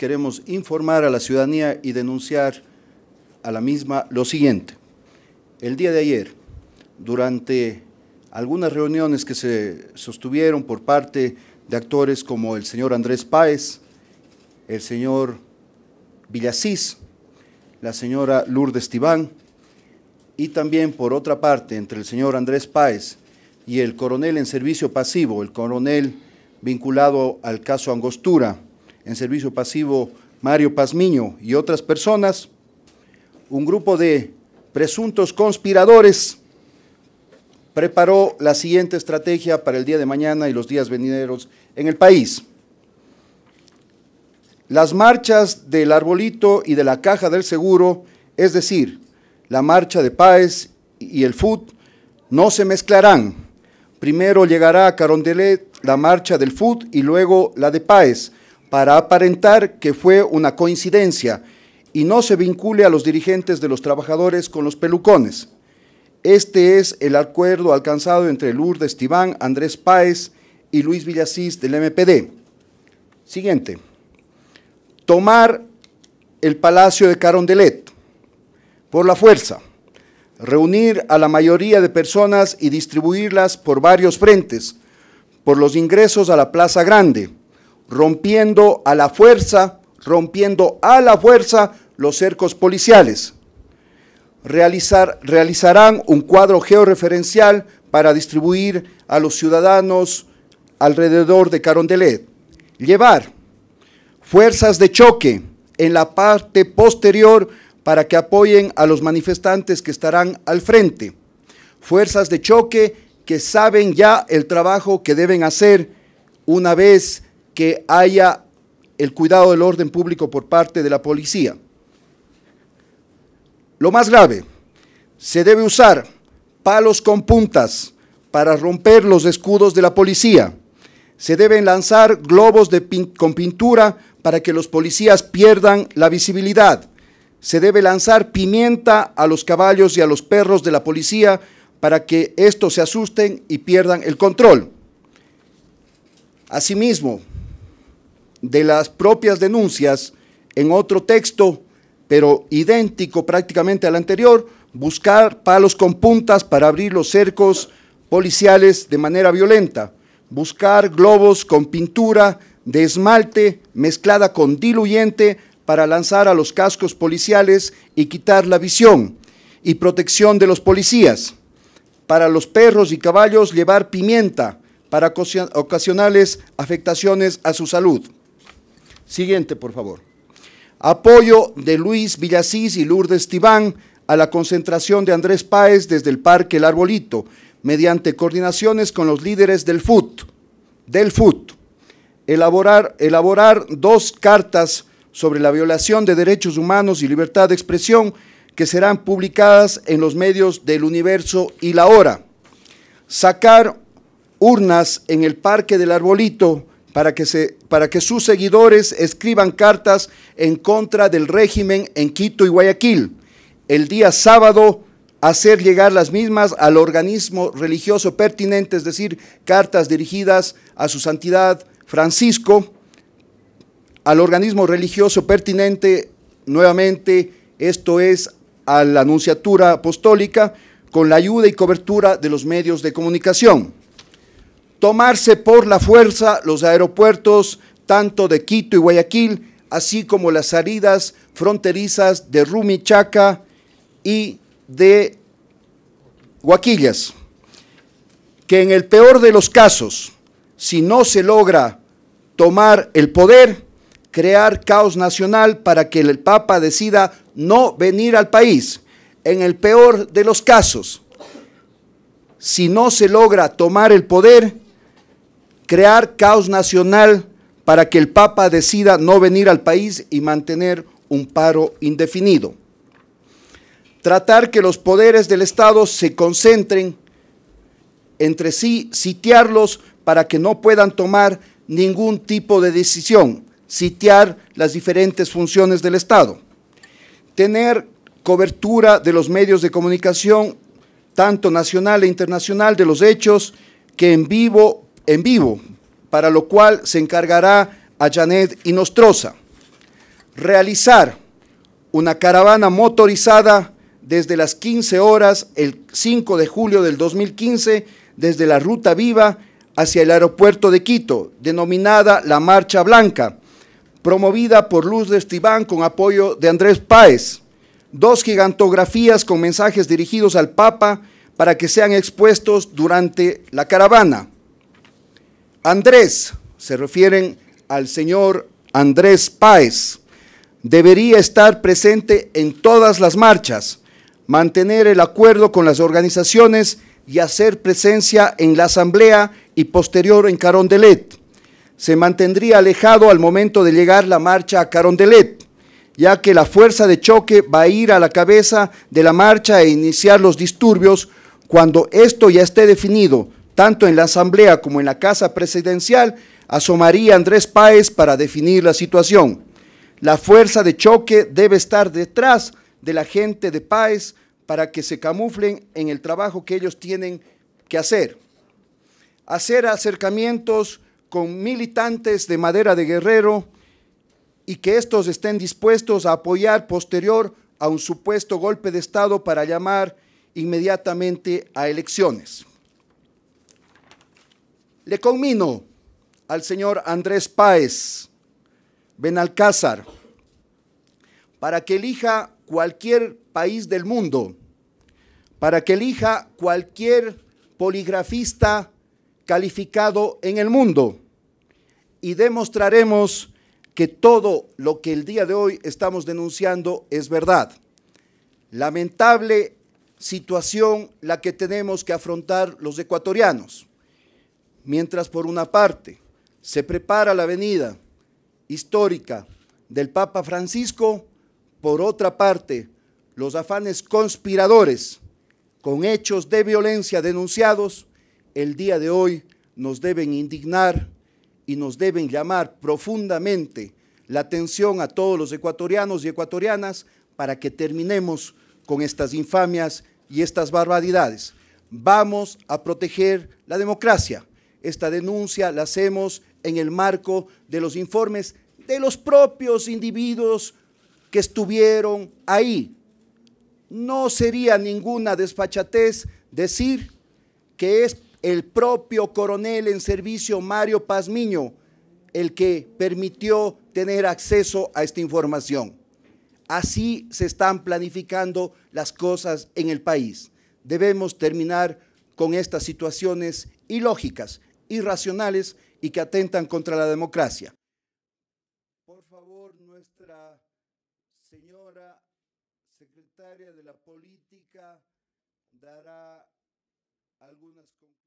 queremos informar a la ciudadanía y denunciar a la misma lo siguiente. El día de ayer, durante algunas reuniones que se sostuvieron por parte de actores como el señor Andrés Páez, el señor Villacís, la señora Lourdes Tibán, y también por otra parte entre el señor Andrés Páez y el coronel en servicio pasivo, el coronel vinculado al caso Angostura, en servicio pasivo Mario Pazmiño y otras personas, un grupo de presuntos conspiradores preparó la siguiente estrategia para el día de mañana y los días venideros en el país. Las marchas del arbolito y de la caja del seguro, es decir, la marcha de Páez y el FUT, no se mezclarán. Primero llegará a Carondelet la marcha del FUT y luego la de Páez, para aparentar que fue una coincidencia y no se vincule a los dirigentes de los trabajadores con los pelucones. Este es el acuerdo alcanzado entre Lourdes Tibán, Andrés Páez y Luis Villasís del MPD. Siguiente. Tomar el Palacio de Carondelet por la fuerza. Reunir a la mayoría de personas y distribuirlas por varios frentes, por los ingresos a la Plaza Grande, rompiendo a la fuerza, rompiendo a la fuerza los cercos policiales. Realizar, realizarán un cuadro georreferencial para distribuir a los ciudadanos alrededor de Carondelet. Llevar fuerzas de choque en la parte posterior para que apoyen a los manifestantes que estarán al frente. Fuerzas de choque que saben ya el trabajo que deben hacer una vez que haya el cuidado del orden público por parte de la policía. Lo más grave, se debe usar palos con puntas para romper los escudos de la policía. Se deben lanzar globos con pintura para que los policías pierdan la visibilidad. Se debe lanzar pimienta a los caballos y a los perros de la policía para que estos se asusten y pierdan el control. Asimismo, de las propias denuncias en otro texto, pero idéntico prácticamente al anterior, buscar palos con puntas para abrir los cercos policiales de manera violenta, buscar globos con pintura de esmalte mezclada con diluyente para lanzar a los cascos policiales y quitar la visión y protección de los policías. Para los perros y caballos llevar pimienta para ocasionales afectaciones a su salud. Siguiente, por favor. Apoyo de Luis Villasís y Lourdes Tibán a la concentración de Andrés Páez desde el Parque El Arbolito, mediante coordinaciones con los líderes del FUT. Del FUT. Elaborar, elaborar dos cartas sobre la violación de derechos humanos y libertad de expresión que serán publicadas en los medios del universo y la hora. Sacar urnas en el Parque del Arbolito para que, se, para que sus seguidores escriban cartas en contra del régimen en Quito y Guayaquil. El día sábado hacer llegar las mismas al organismo religioso pertinente, es decir, cartas dirigidas a su santidad Francisco, al organismo religioso pertinente, nuevamente, esto es a la Anunciatura Apostólica, con la ayuda y cobertura de los medios de comunicación tomarse por la fuerza los aeropuertos tanto de Quito y Guayaquil, así como las salidas fronterizas de Rumichaca y de Guaquillas, que en el peor de los casos, si no se logra tomar el poder, crear caos nacional para que el Papa decida no venir al país. En el peor de los casos, si no se logra tomar el poder, crear caos nacional para que el Papa decida no venir al país y mantener un paro indefinido. Tratar que los poderes del Estado se concentren entre sí, sitiarlos para que no puedan tomar ningún tipo de decisión, sitiar las diferentes funciones del Estado. Tener cobertura de los medios de comunicación, tanto nacional e internacional, de los hechos que en vivo en vivo, para lo cual se encargará a Janet Inostroza realizar una caravana motorizada desde las 15 horas el 5 de julio del 2015 desde la Ruta Viva hacia el aeropuerto de Quito, denominada la Marcha Blanca, promovida por Luz de Estibán con apoyo de Andrés Páez. Dos gigantografías con mensajes dirigidos al Papa para que sean expuestos durante la caravana. Andrés, se refieren al señor Andrés Páez, debería estar presente en todas las marchas, mantener el acuerdo con las organizaciones y hacer presencia en la asamblea y posterior en Carondelet. Se mantendría alejado al momento de llegar la marcha a Carondelet, ya que la fuerza de choque va a ir a la cabeza de la marcha e iniciar los disturbios cuando esto ya esté definido, tanto en la Asamblea como en la Casa Presidencial asomaría Andrés Páez para definir la situación. La fuerza de choque debe estar detrás de la gente de Páez para que se camuflen en el trabajo que ellos tienen que hacer. Hacer acercamientos con militantes de madera de guerrero y que estos estén dispuestos a apoyar posterior a un supuesto golpe de Estado para llamar inmediatamente a elecciones. Le conmino al señor Andrés Páez Benalcázar para que elija cualquier país del mundo, para que elija cualquier poligrafista calificado en el mundo y demostraremos que todo lo que el día de hoy estamos denunciando es verdad. Lamentable situación la que tenemos que afrontar los ecuatorianos. Mientras por una parte se prepara la venida histórica del Papa Francisco, por otra parte los afanes conspiradores con hechos de violencia denunciados el día de hoy nos deben indignar y nos deben llamar profundamente la atención a todos los ecuatorianos y ecuatorianas para que terminemos con estas infamias y estas barbaridades. Vamos a proteger la democracia esta denuncia la hacemos en el marco de los informes de los propios individuos que estuvieron ahí. No sería ninguna desfachatez decir que es el propio coronel en servicio Mario Pazmiño el que permitió tener acceso a esta información. Así se están planificando las cosas en el país. Debemos terminar con estas situaciones ilógicas irracionales y que atentan contra la democracia. Por favor, nuestra señora secretaria de la política dará algunas conclusiones.